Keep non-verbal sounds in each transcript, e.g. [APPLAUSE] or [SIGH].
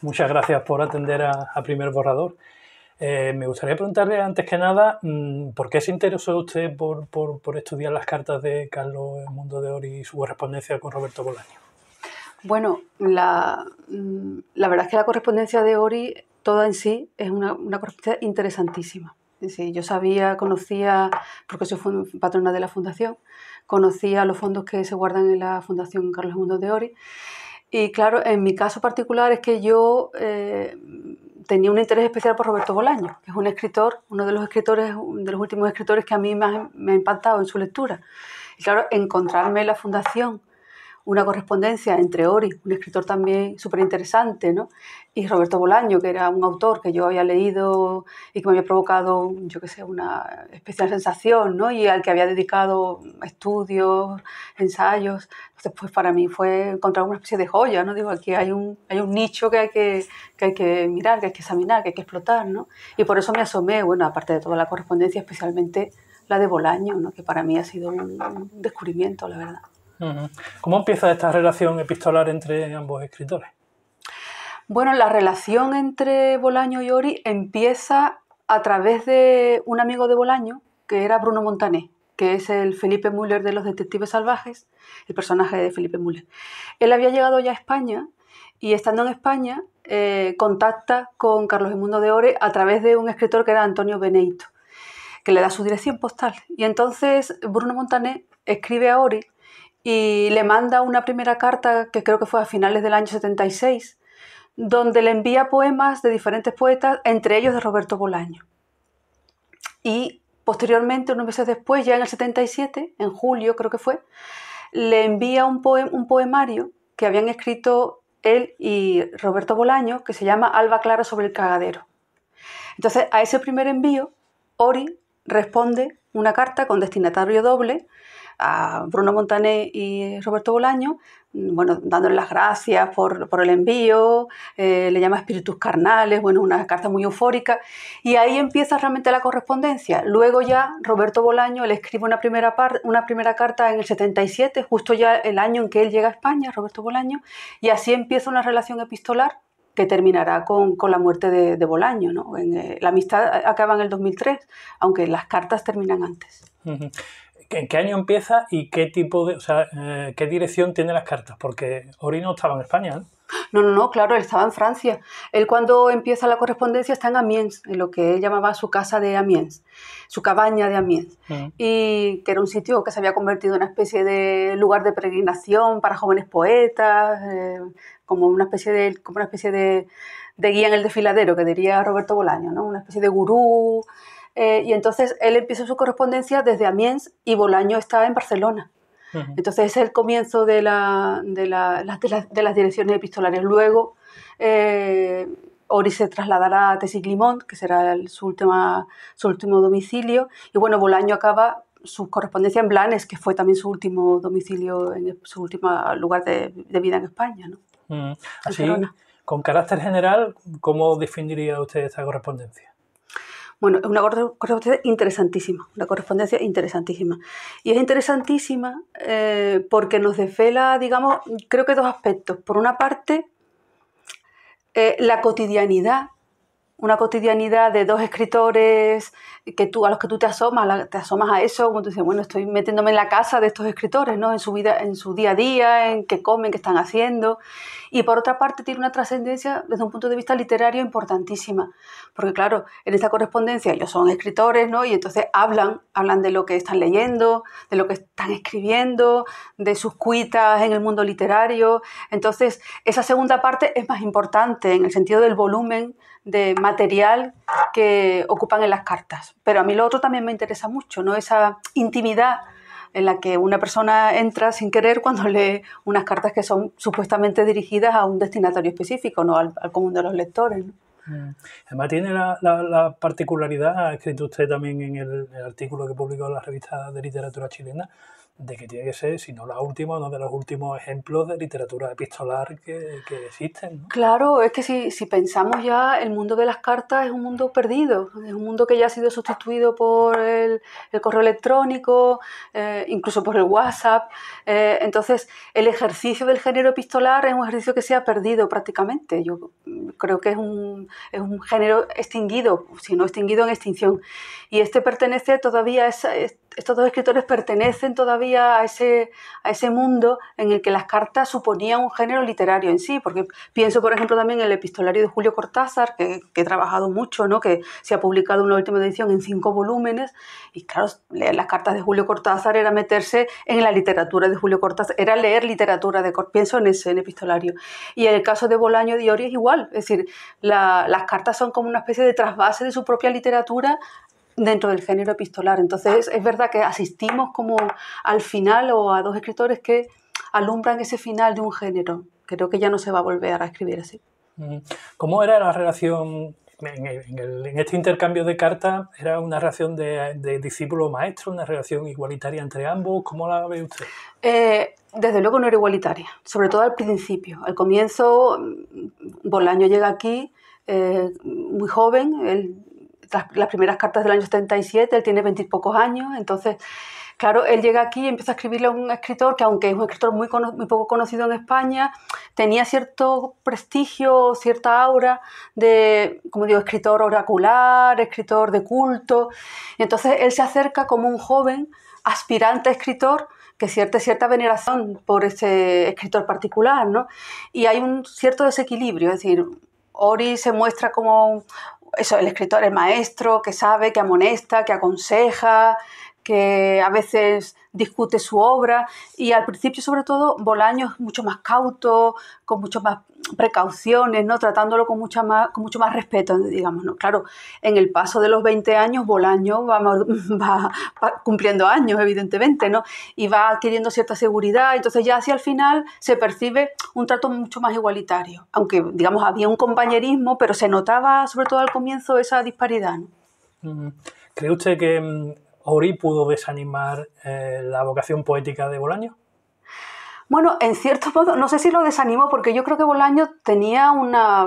Muchas gracias por atender a, Primer Borrador. Eh, me gustaría preguntarle antes que nada, mm, ¿por qué se interesó usted por, estudiar las cartas de Carlos Mundo de Ori y su correspondencia con Roberto Bolaño? Bueno, mm, la, verdad es que la correspondencia de Ori, toda en sí, es una, correspondencia interesantísima. yo sabía, conocía, porque soy patrona de la fundación, conocía los fondos que se guardan en la Fundación Carlos Mundo de Ori y claro, en mi caso particular es que yo eh, tenía un interés especial por Roberto Bolaño, que es un escritor, uno de los escritores, de los últimos escritores que a mí más me ha impactado en su lectura. Y claro, encontrarme en la fundación una correspondencia entre Ori, un escritor también súper interesante, y Roberto Bolaño, que era un autor que yo había leído y que me había provocado, yo qué sé, una especial sensación, ¿no? y al que había dedicado estudios, ensayos. después para mí fue encontrar una especie de joya, ¿no? Digo, aquí hay un, hay un nicho que hay que, hay que mirar, que hay que examinar, que hay que explotar, ¿no? Y por eso me asomé, bueno, aparte de toda la correspondencia, especialmente la de Bolaño, ¿no? que para mí ha sido un descubrimiento, la verdad. ¿Cómo empieza esta relación epistolar entre ambos escritores? Bueno, la relación entre Bolaño y Ori empieza a través de un amigo de Bolaño, que era Bruno Montané, que es el Felipe Müller de los Detectives Salvajes, el personaje de Felipe Müller. Él había llegado ya a España y estando en España eh, contacta con Carlos Edmundo de Ore a través de un escritor que era Antonio Beneito, que le da su dirección postal. Y entonces Bruno Montané escribe a Ori y le manda una primera carta que creo que fue a finales del año 76, donde le envía poemas de diferentes poetas, entre ellos de Roberto Bolaño. Y posteriormente, unos meses después, ya en el 77, en julio creo que fue, le envía un, poem un poemario que habían escrito él y Roberto Bolaño, que se llama Alba Clara sobre el cagadero. Entonces, a ese primer envío, Ori responde una carta con destinatario doble, a Bruno Montané y Roberto Bolaño, mm, bueno, dándole las gracias por, el envío, eh, le llama espíritus carnales, bueno, una carta muy eufórica, y ahí empieza realmente la correspondencia. Luego ya Roberto Bolaño le escribe una primera, una primera carta en el 77, justo ya el año en que él llega a España, Roberto Bolaño, y así empieza una relación epistolar que terminará con, la muerte de, de Bolaño. En, eh, la amistad acaba en el 2003, aunque las cartas terminan antes. ¿en qué año empieza y qué tipo de, o sea, eh, qué dirección tiene las cartas? Porque Ori no estaba en España, ¿no? ¿eh? No, no, no, claro, él estaba en Francia. Él cuando empieza la correspondencia está en Amiens, en lo que él llamaba su casa de Amiens, su cabaña de Amiens, mm. y que era un sitio que se había convertido en una especie de lugar de peregrinación para jóvenes poetas, eh, como una especie de, como una especie de, de guía en el desfiladero, que diría Roberto Bolaño, ¿no? una especie de gurú. Eh, y entonces él empieza su correspondencia desde Amiens y Bolaño está en Barcelona. Entonces es el comienzo de, la, de, las direcciones epistolares. Luego, eh, Ori se trasladará a Tessiglimont, que será su, última, su último domicilio. Y bueno, Bolaño acaba su correspondencia en Blanes, que fue también su último domicilio, en su último lugar de, vida en España. Así, con carácter general, ¿cómo definiría usted esta correspondencia? Bueno, es una correspondencia interesantísima, una correspondencia interesantísima. Y es interesantísima eh, porque nos desvela, digamos, creo que dos aspectos. Por una parte, eh, la cotidianidad una cotidianidad de dos escritores que tú, a los que tú te asomas, te asomas a eso, como tú dices, bueno, estoy metiéndome en la casa de estos escritores, ¿no? En su vida, en su día a día, en qué comen, qué están haciendo. Y por otra parte tiene una trascendencia desde un punto de vista literario importantísima, porque claro, en esta correspondencia ellos son escritores, ¿no? Y entonces hablan, hablan de lo que están leyendo, de lo que están escribiendo, de sus cuitas en el mundo literario. Entonces, esa segunda parte es más importante en el sentido del volumen de material que ocupan en las cartas. Pero a mí lo otro también me interesa mucho, ¿no? Esa intimidad en la que una persona entra sin querer cuando lee unas cartas que son supuestamente dirigidas a un destinatario específico, no al, común de los lectores. Mm. Además tiene la, particularidad, ha escrito usted también en el, el, artículo que publicó la revista de literatura chilena, de que tiene que ser, si no la última, uno de los últimos ejemplos de literatura epistolar que, que existen. Claro, es que si, si, pensamos ya, el mundo de las cartas es un mundo perdido, es un mundo que ya ha sido sustituido por el, correo electrónico, eh, incluso por el WhatsApp. Eh, entonces, el ejercicio del género epistolar es un ejercicio que se ha perdido prácticamente. Yo creo que es un, es un género extinguido, si no extinguido en extinción. Y este pertenece todavía a esa estos dos escritores pertenecen todavía a ese, a ese mundo en el que las cartas suponían un género literario en sí, porque pienso, por ejemplo, también en el epistolario de Julio Cortázar, que, he trabajado mucho, ¿no? que se ha publicado una última edición en cinco volúmenes, y claro, leer las cartas de Julio Cortázar era meterse en la literatura de Julio Cortázar, era leer literatura de pienso en ese, epistolario. Y en el caso de Bolaño de Ori es igual, es decir, las cartas son como una especie de trasvase de su propia literatura dentro del género epistolar. Entonces es verdad que asistimos como al final o a dos escritores que alumbran ese final de un género. Creo que ya no se va a volver a escribir así. ¿Cómo era la relación en, este intercambio de cartas? ¿Era una relación de, discípulo-maestro, una relación igualitaria entre ambos? ¿Cómo la ve usted? Eh, desde luego no era igualitaria, sobre todo al principio. Al comienzo, mm, Bolaño llega aquí eh, muy joven, él las primeras cartas del año 77, él tiene veintipocos años, entonces, claro, él llega aquí y empieza a escribirle a un escritor que, aunque es un escritor muy, poco conocido en España, tenía cierto prestigio, cierta aura de, como digo, escritor oracular, escritor de culto, y entonces él se acerca como un joven aspirante a escritor, que siente cierta veneración por ese escritor particular, ¿no? Y hay un cierto desequilibrio, es decir, Ori se muestra como eso, el escritor, el maestro, que sabe, que amonesta, que aconseja, que a veces discute su obra y al principio sobre todo Bolaño es mucho más cauto, con mucho más precauciones, ¿no? tratándolo con, mucha más, con mucho más respeto, digamos. Claro, en el paso de los 20 años Bolaño [LAUGHS] va, cumpliendo años, evidentemente, ¿no? y va adquiriendo cierta seguridad, entonces ya hacia el final se percibe un trato mucho más igualitario, aunque digamos había un compañerismo, pero se notaba sobre todo al comienzo esa disparidad. ¿Cree usted que mm, Ori pudo desanimar eh, la vocación poética de Bolaño? Bueno, en cierto modo, no sé si lo desanimó, porque yo creo que Bolaño tenía una,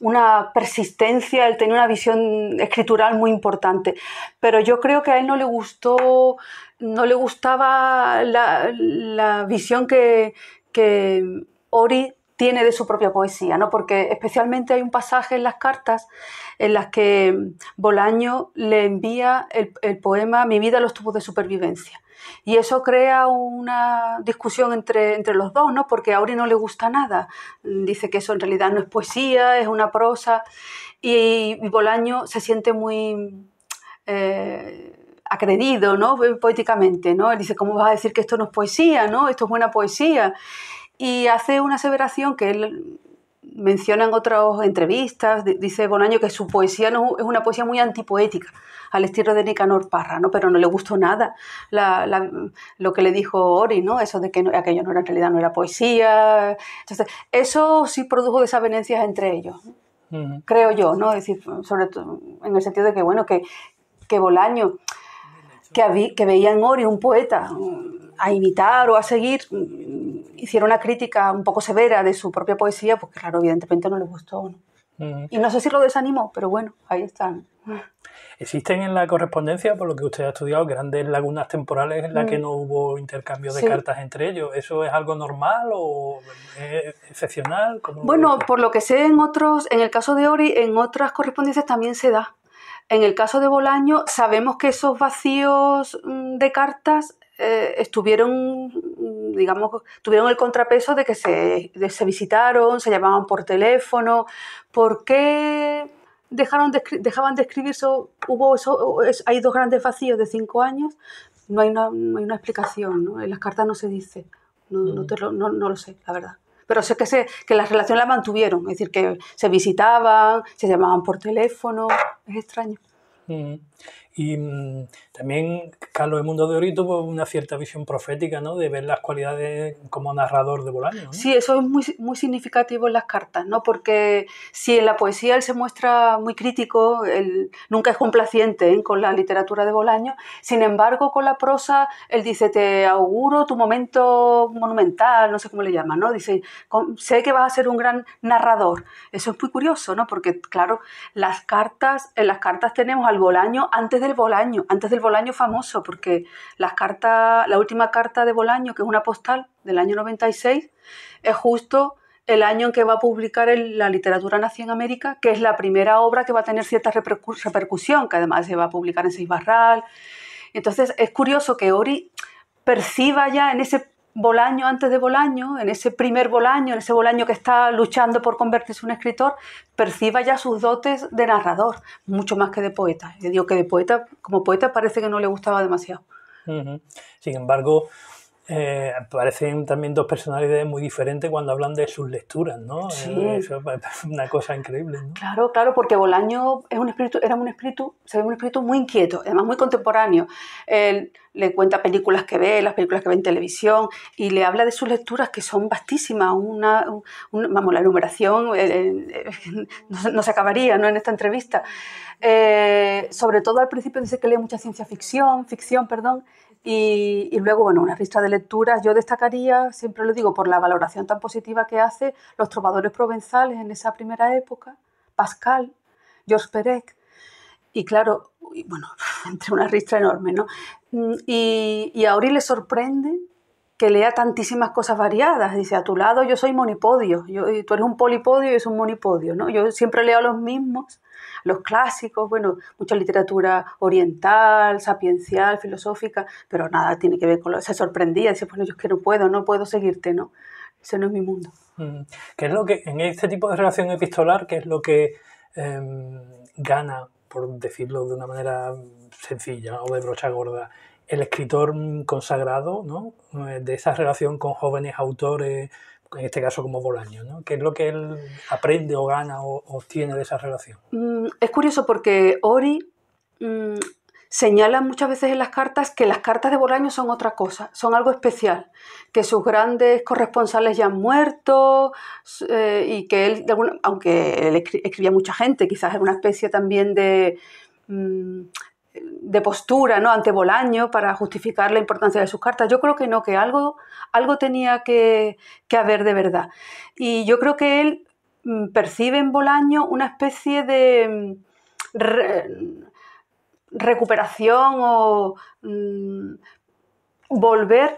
una persistencia, él tenía una visión escritural muy importante, pero yo creo que a él no le gustó, no le gustaba la, visión que, que Ori tiene de su propia poesía, ¿no? Porque especialmente hay un pasaje en las cartas en las que Bolaño le envía el, poema Mi vida los tubos de supervivencia. Y eso crea una discusión entre, entre, los dos, ¿no? Porque a no le gusta nada. Dice que eso en realidad no es poesía, es una prosa. Y, Bolaño se siente muy eh, ¿no? Poéticamente, ¿no? Él dice, ¿cómo vas a decir que esto no es poesía, ¿no? Esto es buena poesía y hace una aseveración que él menciona en otras entrevistas, dice Bolaño que su poesía no, es una poesía muy antipoética, al estilo de Nicanor Parra, ¿no? pero no le gustó nada lo que le dijo Ori, ¿no? eso de que aquello no era en realidad no era poesía. Entonces, eso sí produjo desavenencias entre ellos, creo yo, ¿no? decir, sobre todo en el sentido de que, bueno, que, que Bolaño, que, que veía en Ori un poeta a imitar o a seguir, Hicieron una crítica un poco severa de su propia poesía, porque pues claro, evidentemente no le gustó. a uno. Y no sé si lo desanimó, pero bueno, ahí están. ¿Existen en la correspondencia, por lo que usted ha estudiado, grandes lagunas temporales en las que mm. no hubo intercambio de cartas entre ellos? ¿Eso es algo normal o excepcional? Bueno, por lo que sé, en otros, en el caso de Ori, en otras correspondencias también se da. En el caso de Bolaño, sabemos que esos vacíos mm, de cartas eh, estuvieron digamos, tuvieron el contrapeso de que se, visitaron, se llamaban por teléfono. ¿Por qué dejaron dejaban de escribirse? Hubo eso, hay dos grandes vacíos de cinco años. No hay una, explicación, en las cartas no se dice. Mm. No, lo, sé, la verdad pero sé que, se, que la relación la mantuvieron, es decir, que se visitaban, se llamaban por teléfono, es extraño. Mm. Y mm, también Carlos de Mundo de Ori tuvo una cierta visión profética, ¿no? De ver las cualidades como narrador de Bolaño. Sí, eso es muy, muy significativo en las cartas, ¿no? Porque si en la poesía él se muestra muy crítico, él nunca es complaciente ¿eh? con la literatura de Bolaño, sin embargo, con la prosa, él dice, te auguro tu momento monumental, no sé cómo le llama, ¿no? Dice, sé que vas a ser un gran narrador. Eso es muy curioso, ¿no? Porque, claro, las cartas, en las cartas tenemos al Bolaño antes del Bolaño, antes del Bolaño año famoso, porque las cartas, la última carta de Bolaño, que es una postal del año 96, es justo el año en que va a publicar la literatura nació en América, que es la primera obra que va a tener cierta repercusión, que además se va a publicar en Seis Barral. Entonces es curioso que Ori perciba ya en ese Bolaño antes de Bolaño, en ese primer Bolaño, en ese Bolaño que está luchando por convertirse en un escritor, perciba ya sus dotes de narrador, mucho más que de poeta. Yo digo que de poeta, como poeta parece que no le gustaba demasiado. Sin embargo, eh, parecen también dos personalidades muy diferentes cuando hablan de sus lecturas, ¿no? Eh, sí. Eso es [LAUGHS] una cosa increíble, ¿no? Claro, claro, porque Bolaño es un espíritu, era un espíritu, se ve un espíritu muy inquieto, además muy contemporáneo. Él le cuenta películas que ve, las películas que ve en televisión, y le habla de sus lecturas que son vastísimas, una, vamos, la enumeración eh, eh, [LAUGHS] no, no, se acabaría, ¿no? En esta entrevista. sobre todo al principio dice que lee mucha ciencia ficción, ficción, perdón, y, luego, bueno, una lista de lecturas. Yo destacaría, siempre lo digo, por la valoración tan positiva que hace los trovadores provenzales en esa primera época, Pascal, George Perec, y claro, bueno, [LAUGHS] entre una ristra enorme, ¿no? Mm, y, y a Ori le sorprende que lea tantísimas cosas variadas. Dice, a tu lado yo soy monipodio, yo, tú eres un polipodio y es un monipodio, ¿no? Yo siempre leo los mismos los clásicos, bueno, mucha literatura oriental, sapiencial, filosófica, pero nada tiene que ver con lo. Se sorprendía, decía, bueno, yo es que no puedo, no puedo seguirte, ¿no? Ese no es mi mundo. Mm. ¿Qué es lo que, en este tipo de relación epistolar, qué es lo que em, gana, por decirlo de una manera sencilla o de brocha gorda, el escritor consagrado, ¿no? Eh, de esa relación con jóvenes autores, en este caso como Bolaño, ¿no? ¿Qué es lo que él aprende o gana o obtiene de esa relación? Mm, es curioso porque Ori mm, señala muchas veces en las cartas que las cartas de Bolaño son otra cosa, son algo especial, que sus grandes corresponsales ya han muerto eh, y que él, aunque él escribía mucha gente, quizás era una especie también de... Mm, de postura ¿no? ante Bolaño para justificar la importancia de sus cartas. Yo creo que no, que algo, algo tenía que, que haber de verdad. Y yo creo que él mm, percibe en Bolaño una especie de mm, recuperación o mm, volver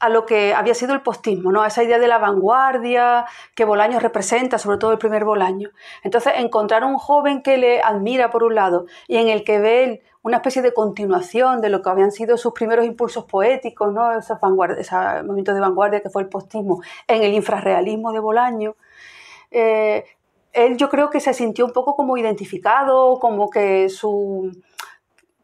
a lo que había sido el postismo, ¿no? a esa idea de la vanguardia que Bolaño representa, sobre todo el primer Bolaño. Entonces, encontrar un joven que le admira por un lado y en el que ve una especie de continuación de lo que habían sido sus primeros impulsos poéticos, ¿no? esos, momentos momento de vanguardia que fue el postismo, en el infrarrealismo de Bolaño. Eh, él yo creo que se sintió un poco como identificado, como que, su,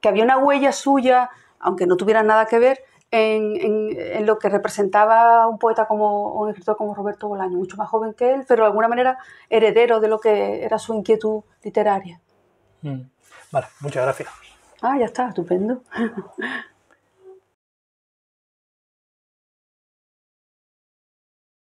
que había una huella suya, aunque no tuviera nada que ver, en, lo que representaba un poeta como un escritor como Roberto Bolaño, mucho más joven que él, pero de alguna manera heredero de lo que era su inquietud literaria. Mm. Vale, muchas gracias. Ah, ya está, estupendo. [LAUGHS]